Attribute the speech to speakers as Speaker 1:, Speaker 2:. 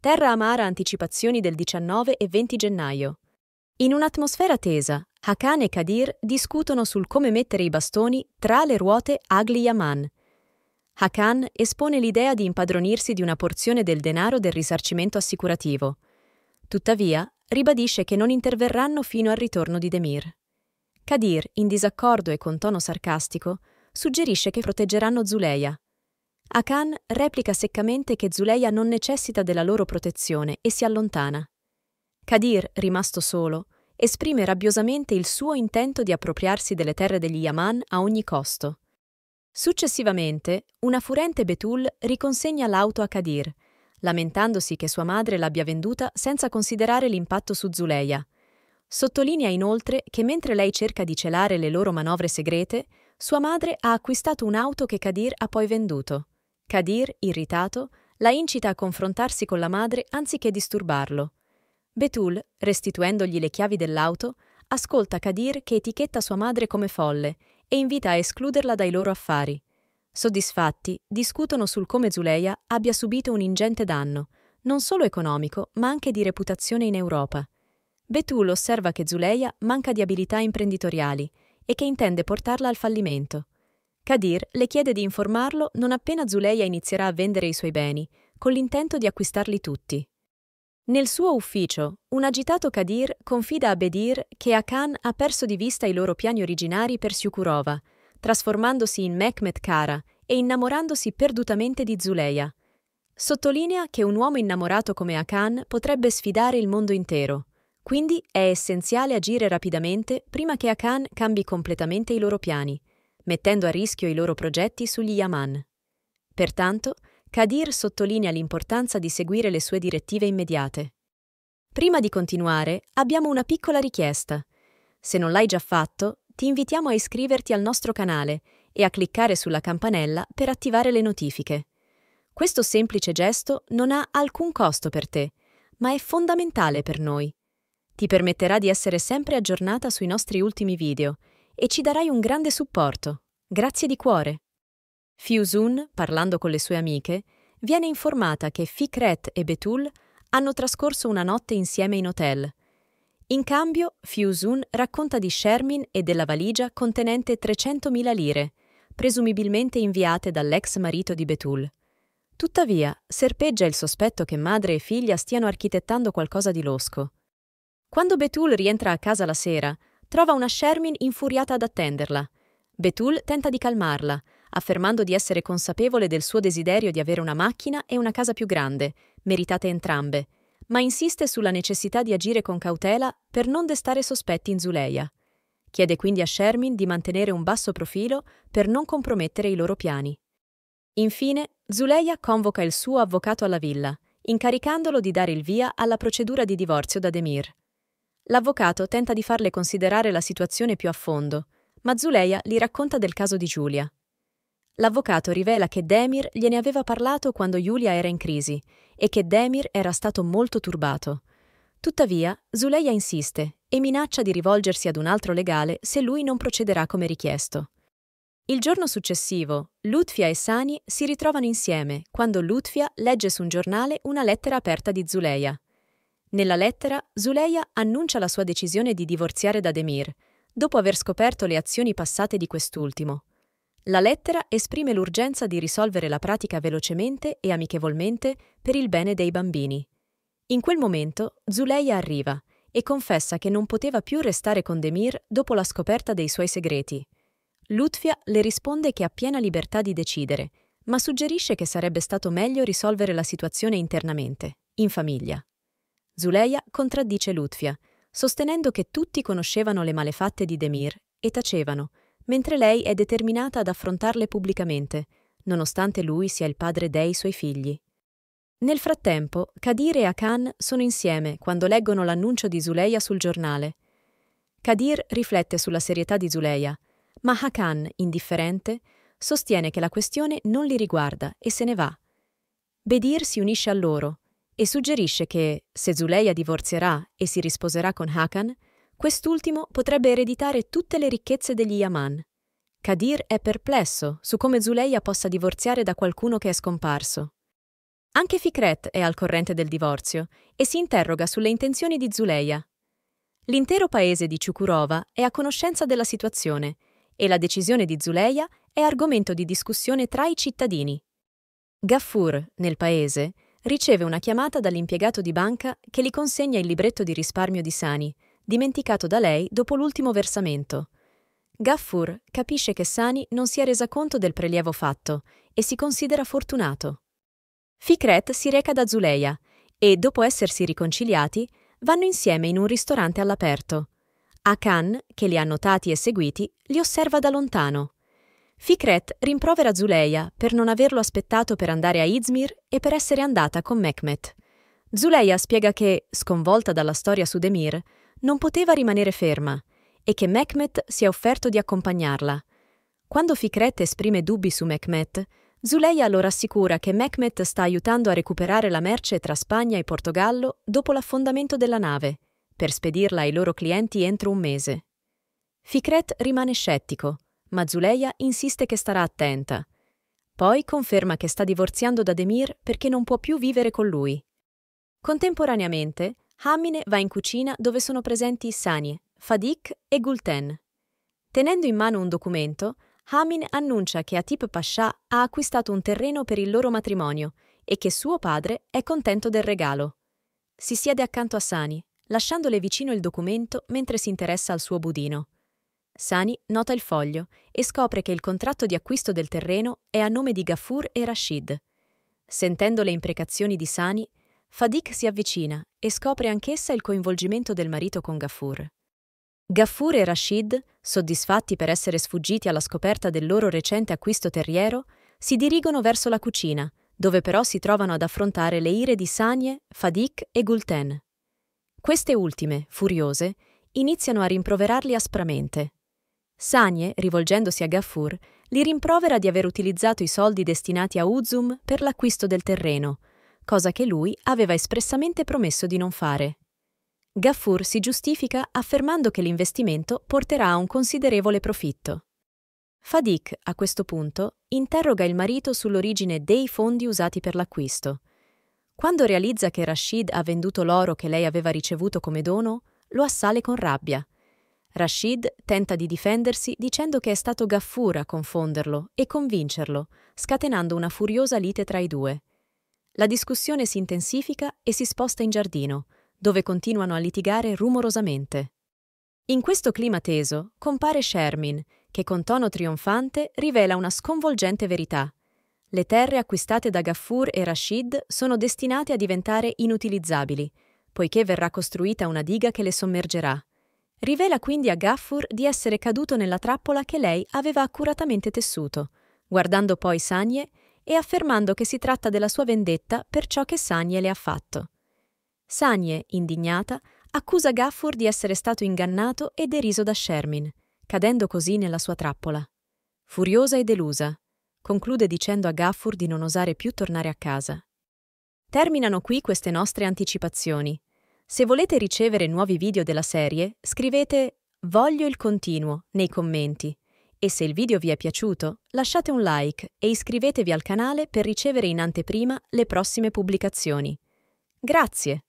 Speaker 1: Terra amara anticipazioni del 19 e 20 gennaio. In un'atmosfera tesa, Hakan e Kadir discutono sul come mettere i bastoni tra le ruote Agli Yaman. Hakan espone l'idea di impadronirsi di una porzione del denaro del risarcimento assicurativo. Tuttavia, ribadisce che non interverranno fino al ritorno di Demir. Kadir, in disaccordo e con tono sarcastico, suggerisce che proteggeranno Zuleia, Akan replica seccamente che Zuleia non necessita della loro protezione e si allontana. Kadir, rimasto solo, esprime rabbiosamente il suo intento di appropriarsi delle terre degli Yaman a ogni costo. Successivamente, una furente Betul riconsegna l'auto a Kadir, lamentandosi che sua madre l'abbia venduta senza considerare l'impatto su Zuleia. Sottolinea inoltre che mentre lei cerca di celare le loro manovre segrete, sua madre ha acquistato un'auto che Kadir ha poi venduto. Kadir, irritato, la incita a confrontarsi con la madre anziché disturbarlo. Betul, restituendogli le chiavi dell'auto, ascolta Kadir che etichetta sua madre come folle e invita a escluderla dai loro affari. Soddisfatti, discutono sul come Zuleia abbia subito un ingente danno, non solo economico, ma anche di reputazione in Europa. Betul osserva che Zuleia manca di abilità imprenditoriali e che intende portarla al fallimento. Kadir le chiede di informarlo non appena Zuleia inizierà a vendere i suoi beni, con l'intento di acquistarli tutti. Nel suo ufficio, un agitato Kadir confida a Bedir che Akan ha perso di vista i loro piani originari per Syukurova, trasformandosi in Mehmet Kara e innamorandosi perdutamente di Zuleia. Sottolinea che un uomo innamorato come Akan potrebbe sfidare il mondo intero, quindi è essenziale agire rapidamente prima che Akan cambi completamente i loro piani mettendo a rischio i loro progetti sugli Yaman. Pertanto, Kadir sottolinea l'importanza di seguire le sue direttive immediate. Prima di continuare, abbiamo una piccola richiesta. Se non l'hai già fatto, ti invitiamo a iscriverti al nostro canale e a cliccare sulla campanella per attivare le notifiche. Questo semplice gesto non ha alcun costo per te, ma è fondamentale per noi. Ti permetterà di essere sempre aggiornata sui nostri ultimi video e ci darai un grande supporto. Grazie di cuore. Fiusun, parlando con le sue amiche, viene informata che Fikret e Betul hanno trascorso una notte insieme in hotel. In cambio, Fiusun racconta di Shermin e della valigia contenente 300.000 lire, presumibilmente inviate dall'ex marito di Betul. Tuttavia, serpeggia il sospetto che madre e figlia stiano architettando qualcosa di losco. Quando Betul rientra a casa la sera, trova una Shermin infuriata ad attenderla. Betul tenta di calmarla, affermando di essere consapevole del suo desiderio di avere una macchina e una casa più grande, meritate entrambe, ma insiste sulla necessità di agire con cautela per non destare sospetti in Zuleia. Chiede quindi a Shermin di mantenere un basso profilo per non compromettere i loro piani. Infine, Zuleia convoca il suo avvocato alla villa, incaricandolo di dare il via alla procedura di divorzio da Demir. L'avvocato tenta di farle considerare la situazione più a fondo, ma Zuleia gli racconta del caso di Giulia. L'avvocato rivela che Demir gliene aveva parlato quando Giulia era in crisi e che Demir era stato molto turbato. Tuttavia, Zuleia insiste e minaccia di rivolgersi ad un altro legale se lui non procederà come richiesto. Il giorno successivo, Lutfia e Sani si ritrovano insieme quando Lutfia legge su un giornale una lettera aperta di Zuleia. Nella lettera, Zuleia annuncia la sua decisione di divorziare da Demir, dopo aver scoperto le azioni passate di quest'ultimo. La lettera esprime l'urgenza di risolvere la pratica velocemente e amichevolmente per il bene dei bambini. In quel momento, Zuleia arriva e confessa che non poteva più restare con Demir dopo la scoperta dei suoi segreti. Lutfia le risponde che ha piena libertà di decidere, ma suggerisce che sarebbe stato meglio risolvere la situazione internamente, in famiglia. Zuleia contraddice Lutfia, sostenendo che tutti conoscevano le malefatte di Demir e tacevano, mentre lei è determinata ad affrontarle pubblicamente, nonostante lui sia il padre dei suoi figli. Nel frattempo, Kadir e Akan sono insieme quando leggono l'annuncio di Zuleia sul giornale. Kadir riflette sulla serietà di Zuleia, ma Hakan, indifferente, sostiene che la questione non li riguarda e se ne va. Bedir si unisce a loro, e suggerisce che, se Zuleia divorzierà e si risposerà con Hakan, quest'ultimo potrebbe ereditare tutte le ricchezze degli Yaman. Kadir è perplesso su come Zuleia possa divorziare da qualcuno che è scomparso. Anche Fikret è al corrente del divorzio e si interroga sulle intenzioni di Zuleia. L'intero paese di Ciukurova è a conoscenza della situazione e la decisione di Zuleia è argomento di discussione tra i cittadini. Gaffur, nel paese, riceve una chiamata dall'impiegato di banca che gli consegna il libretto di risparmio di Sani, dimenticato da lei dopo l'ultimo versamento. Gaffur capisce che Sani non si è resa conto del prelievo fatto e si considera fortunato. Fikret si reca da Zuleia e, dopo essersi riconciliati, vanno insieme in un ristorante all'aperto. Akan, che li ha notati e seguiti, li osserva da lontano. Fikret rimprovera Zuleia per non averlo aspettato per andare a Izmir e per essere andata con Mehmet. Zuleia spiega che, sconvolta dalla storia su Demir, non poteva rimanere ferma e che Mehmet si è offerto di accompagnarla. Quando Fikret esprime dubbi su Mehmet, Zuleia lo rassicura che Mehmet sta aiutando a recuperare la merce tra Spagna e Portogallo dopo l'affondamento della nave, per spedirla ai loro clienti entro un mese. Fikret rimane scettico ma Zuleia insiste che starà attenta. Poi conferma che sta divorziando da Demir perché non può più vivere con lui. Contemporaneamente, Hamine va in cucina dove sono presenti Sani, Fadik e Gulten. Tenendo in mano un documento, Hamin annuncia che Atip Pasha ha acquistato un terreno per il loro matrimonio e che suo padre è contento del regalo. Si siede accanto a Sani, lasciandole vicino il documento mentre si interessa al suo budino. Sani nota il foglio e scopre che il contratto di acquisto del terreno è a nome di Gafur e Rashid. Sentendo le imprecazioni di Sani, Fadik si avvicina e scopre anch'essa il coinvolgimento del marito con Gafur. Gafur e Rashid, soddisfatti per essere sfuggiti alla scoperta del loro recente acquisto terriero, si dirigono verso la cucina, dove però si trovano ad affrontare le ire di Sanie, Fadik e Gulten. Queste ultime, furiose, iniziano a rimproverarli aspramente, Sanie, rivolgendosi a Gaffur, li rimprovera di aver utilizzato i soldi destinati a Uzum per l'acquisto del terreno, cosa che lui aveva espressamente promesso di non fare. Gaffur si giustifica affermando che l'investimento porterà a un considerevole profitto. Fadik, a questo punto, interroga il marito sull'origine dei fondi usati per l'acquisto. Quando realizza che Rashid ha venduto l'oro che lei aveva ricevuto come dono, lo assale con rabbia – Rashid tenta di difendersi dicendo che è stato Gaffur a confonderlo e convincerlo, scatenando una furiosa lite tra i due. La discussione si intensifica e si sposta in giardino, dove continuano a litigare rumorosamente. In questo clima teso compare Shermin, che con tono trionfante rivela una sconvolgente verità. Le terre acquistate da Gaffur e Rashid sono destinate a diventare inutilizzabili, poiché verrà costruita una diga che le sommergerà. Rivela quindi a Gaffur di essere caduto nella trappola che lei aveva accuratamente tessuto, guardando poi Sanie e affermando che si tratta della sua vendetta per ciò che Sanie le ha fatto. Sanie, indignata, accusa Gaffur di essere stato ingannato e deriso da Shermin, cadendo così nella sua trappola. Furiosa e delusa, conclude dicendo a Gaffur di non osare più tornare a casa. Terminano qui queste nostre anticipazioni, se volete ricevere nuovi video della serie, scrivete Voglio il continuo nei commenti e se il video vi è piaciuto lasciate un like e iscrivetevi al canale per ricevere in anteprima le prossime pubblicazioni. Grazie!